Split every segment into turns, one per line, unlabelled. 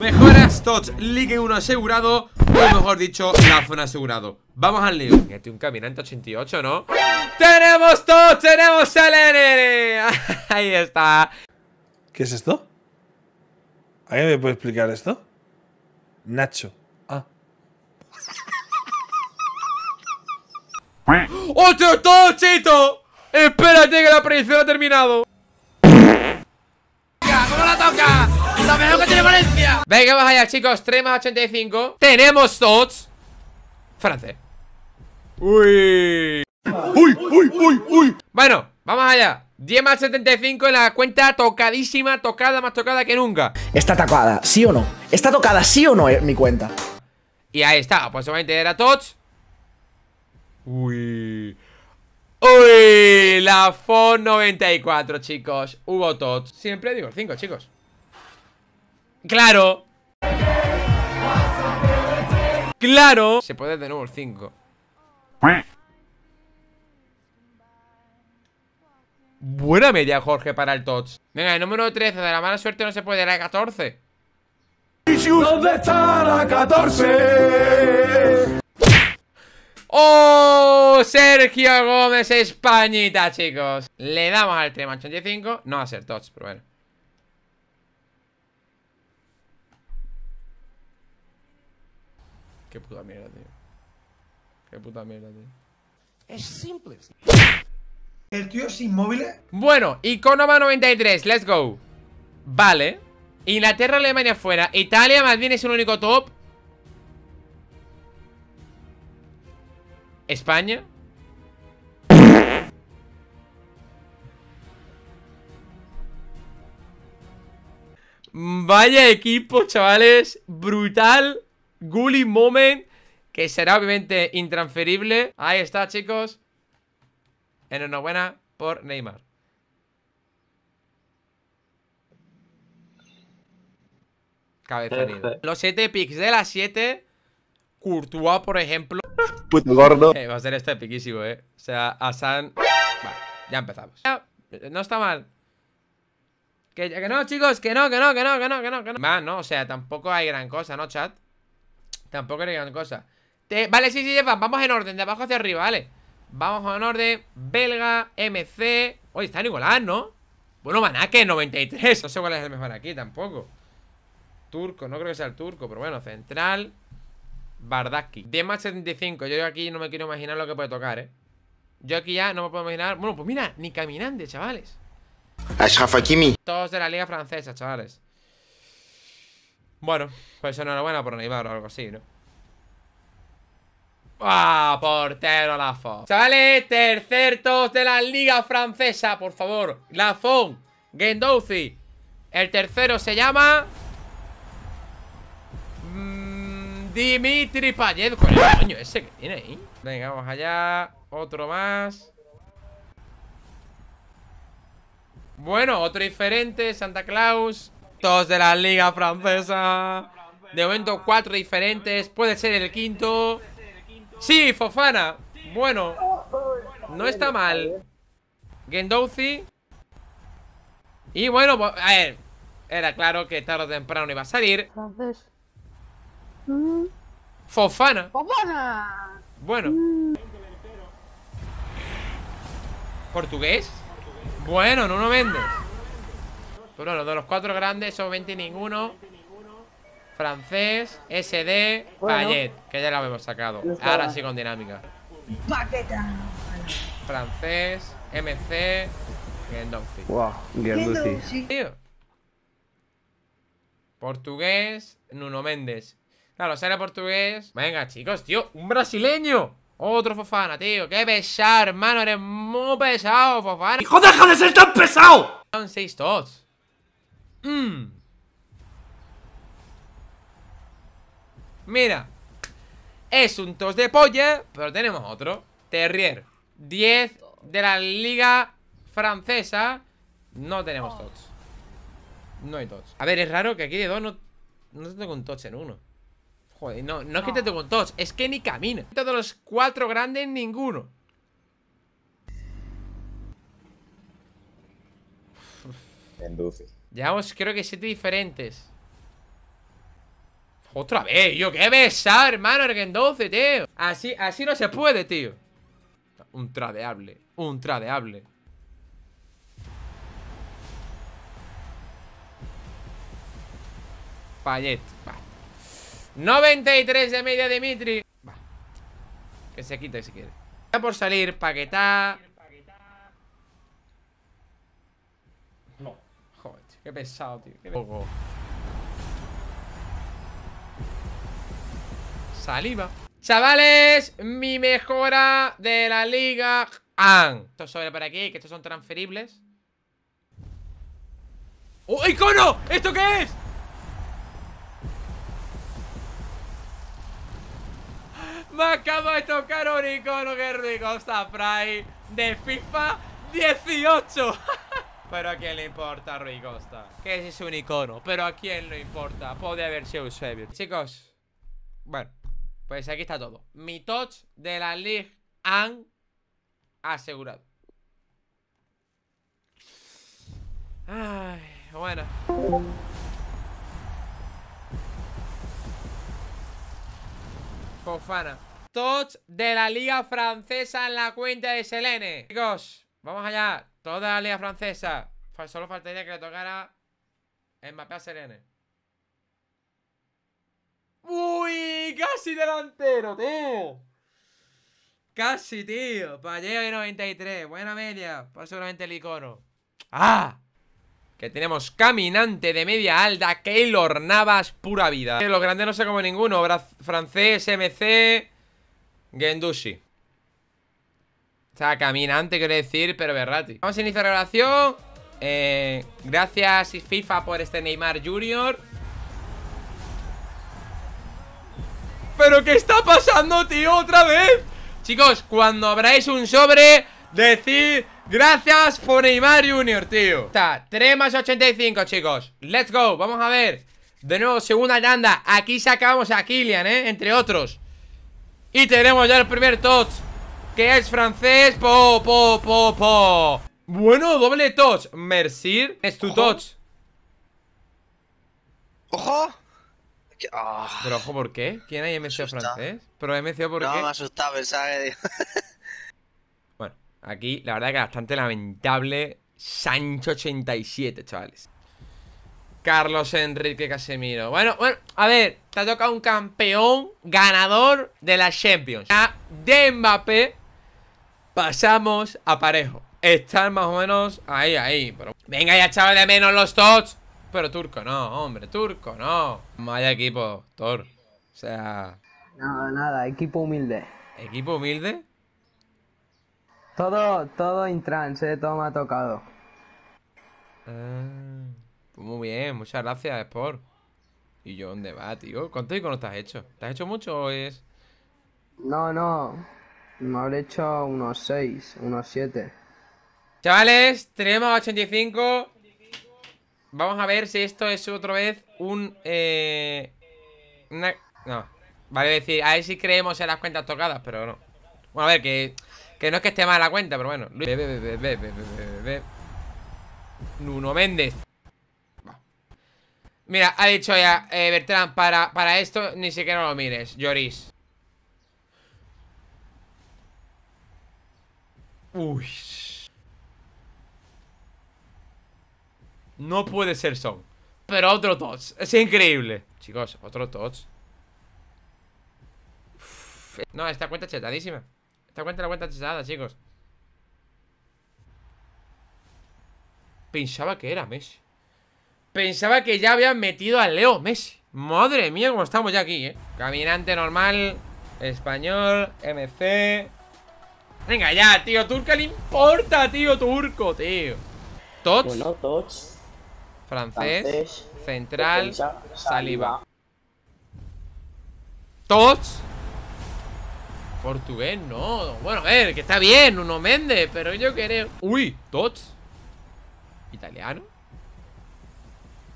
Mejoras Tots Ligue 1 asegurado O mejor dicho, la zona asegurado Vamos al lío Este un caminante 88, ¿no? ¡Tenemos Tots! ¡Tenemos al Ahí está ¿Qué es esto? ¿Alguien me puede explicar esto? Nacho ¡Ocho ah. ¡Otro Tochito! Espérate que la predicción ha terminado ¡La mejor que tiene Valencia! Venga, vamos allá, chicos. 3 más 85. Tenemos tots. Francés. Uy. Uy, uy, uy, uy. Bueno, vamos allá. 10 más 75 en la cuenta tocadísima, tocada, más tocada que nunca. Está tocada, ¿sí o no? Está tocada, ¿sí o no? Eh, mi cuenta. Y ahí está, pues obviamente era tots. Uy. Uy, la FON 94, chicos. Hubo tots. Siempre digo el 5, chicos. Claro. Claro. Se puede de nuevo el 5. Buena media, Jorge, para el touch. Venga, el número 13 de la mala suerte no se puede, la 14. 14? ¡Oh! Sergio Gómez, Españita, chicos. Le damos al 5, No va a ser touch, pero bueno. Qué puta mierda, tío. Qué puta mierda, tío. Es simple. ¿El tío es inmóvil? ¿eh? Bueno, Iconoma 93, let's go. Vale. Inglaterra, Alemania fuera. Italia más bien es el único top. España. Vaya equipo, chavales. Brutal. Gully Moment, que será obviamente intransferible. Ahí está, chicos. Enhorabuena por Neymar. Cabeza Los 7 picks de las 7. Courtois, por ejemplo. Puto gordo. Eh, va a ser este piquísimo eh. O sea, Asan. Vale, ya empezamos. no está mal. Que, no, chicos, que no, que no, que no, que no, que no, que no. ¿no? O sea, tampoco hay gran cosa, ¿no, chat? Tampoco era gran cosa. Te... Vale, sí, sí, llevan vamos en orden, de abajo hacia arriba, vale. Vamos en orden. Belga, MC. Oye, está Nicolás, ¿no? Bueno, Manaque, 93. No sé cuál es el mejor aquí tampoco. Turco, no creo que sea el turco, pero bueno, central. 10 más 75. Yo aquí no me quiero imaginar lo que puede tocar, ¿eh? Yo aquí ya no me puedo imaginar. Bueno, pues mira, ni caminante, chavales. A Todos de la liga francesa, chavales. Bueno, pues enhorabuena por Neymar o algo así, ¿no? ¡Ah! Portero Lafon. ¡Sale, tercer tos de la Liga Francesa, por favor. Lafon, Gendouzi. El tercero se llama. Mm, Dimitri Payet. ¿Cuál es el coño ese que tiene ahí? Venga, vamos allá. Otro más. Bueno, otro diferente. Santa Claus de la Liga Francesa. De momento cuatro diferentes. Puede ser el quinto. Sí, Fofana. Bueno, no está mal. Gendouzi. Y bueno, a ver. Era claro que tarde o temprano iba a salir. Fofana. Bueno. Mm. ¿Portugués? Bueno, no lo vendes. Pero de los cuatro grandes son 20 ninguno. Francés, SD, que ya lo hemos sacado. Ahora sí con dinámica. Paqueta. Francés, MC, Gendonfi. Wow, Portugués, Nuno Méndez. Claro, sale portugués. Venga, chicos, tío, un brasileño. Otro Fofana, tío. Qué pesado, hermano. Eres muy pesado, Fofana. ¡Hijo, deja de ser tan pesado! Son seis tots Mm. Mira. Es un tos de polla, pero tenemos otro. Terrier. 10 de la liga francesa. No tenemos oh. tos No hay tos A ver, es raro que aquí de dos no, no te un touch en uno. Joder, no, no es que te tengo un touch, es que ni camino. Todos los cuatro grandes, ninguno. Enduce. Llevamos creo que siete diferentes Otra vez, yo qué besar, hermano que en 12, tío Así, así no se puede, tío Un tradeable, un tradeable Payet, 93 de media Dimitri va. Que se quite si quiere Está por salir, paquetá No Joder, qué pesado, tío. Saliva. Chavales, mi mejora de la liga. ¡An! Esto sobre por aquí, que estos son transferibles. ¡Oh, icono! ¿Esto qué es? Me acabo de tocar un icono, que rico está Fry de FIFA 18. Pero a quién le importa Rui Costa Que ese es un icono Pero a quién le importa Puede haber sido Eusebio Chicos Bueno Pues aquí está todo Mi touch de la League han asegurado Ay, bueno Fofana Touch de la liga francesa en la cuenta de Selene Chicos Vamos allá. Toda la liga francesa. Solo faltaría que le tocara Mbappé a Serene. ¡Uy! ¡Casi delantero, tío! ¡Casi, tío! Palleo y 93. Buena media. Pues seguramente el icono. ¡Ah! Que tenemos caminante de media alta. Keylor Navas, pura vida. Los grandes no sé como ninguno. francés, MC. Gendushi. O sea, caminante quiero decir, pero Berrati. Vamos a iniciar relación. Eh, gracias FIFA por este Neymar Junior. ¿Pero qué está pasando, tío? ¿Otra vez? Chicos, cuando abráis un sobre, decid gracias por Neymar Junior, tío. Está 3 más 85, chicos. Let's go, vamos a ver. De nuevo, segunda yanda Aquí sacamos a Kylian, ¿eh? Entre otros. Y tenemos ya el primer touch. Qué es francés. Po, po, po, po. Bueno, doble touch. Mercir es tu ojo. touch. ¡Ojo! Ah. Pero ojo, ¿por qué? ¿Quién hay MCO francés? Pero MCO, ¿por qué? No, me asustaba, pensaba bueno, aquí la verdad que bastante lamentable. Sancho 87, chavales. Carlos Enrique Casemiro. Bueno, bueno, a ver, te ha tocado un campeón ganador de la Champions. A de Mbappé Pasamos a parejo. Están más o menos ahí, ahí. Pero... Venga ya, chaval, de menos los tots. Pero turco no, hombre, turco no. No Vaya equipo, Thor. O sea... No, nada, equipo humilde. ¿Equipo humilde? Todo, todo intrans, eh, todo me ha tocado. Ah, pues muy bien, muchas gracias, Sport. ¿Y yo dónde va, tío? contigo no te has hecho? ¿Te has hecho mucho o es...? No, no, me habré hecho unos 6, unos 7. Chavales, tenemos 85. Vamos a ver si esto es otra vez un... Eh, no, vale, decir, a ver si creemos en las cuentas tocadas, pero no. Bueno, a ver, que, no es que esté mal la cuenta, pero bueno. ve, ve, ve Nuno Méndez. Mira, ha dicho ya eh, Bertrand para, para esto ni siquiera lo mires, Lloris. Uy. No puede ser Son. Pero otro Tots, Es increíble. Chicos, otro Tots No, esta cuenta chetadísima. Esta cuenta la cuenta chetada, chicos. Pensaba que era Messi. Pensaba que ya habían metido a Leo Messi. Madre mía, como estamos ya aquí, eh. Caminante normal. Español. MC. Venga ya, tío, turca le importa, tío, turco, tío. Tots Bueno, Francés, Central. saliva. Tots Portugués, no. Bueno, a ver, que está bien, uno Méndez, pero yo quería... Uy, Tots Italiano.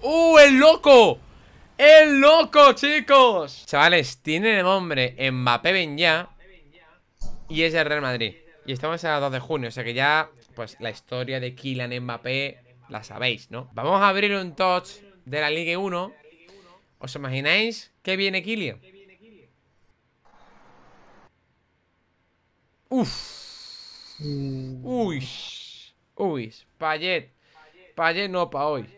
¡Uh, el loco! ¡El loco, chicos! Chavales, tiene el nombre Mbappé ya y es el Real Madrid. Y estamos a 2 de junio, o sea que ya, pues la historia de Kylian Mbappé la sabéis, ¿no? Vamos a abrir un touch de la Liga 1. ¿Os imagináis qué viene Kylian? Uf. Mm. Uy. Uy. Payet. Payet no para hoy.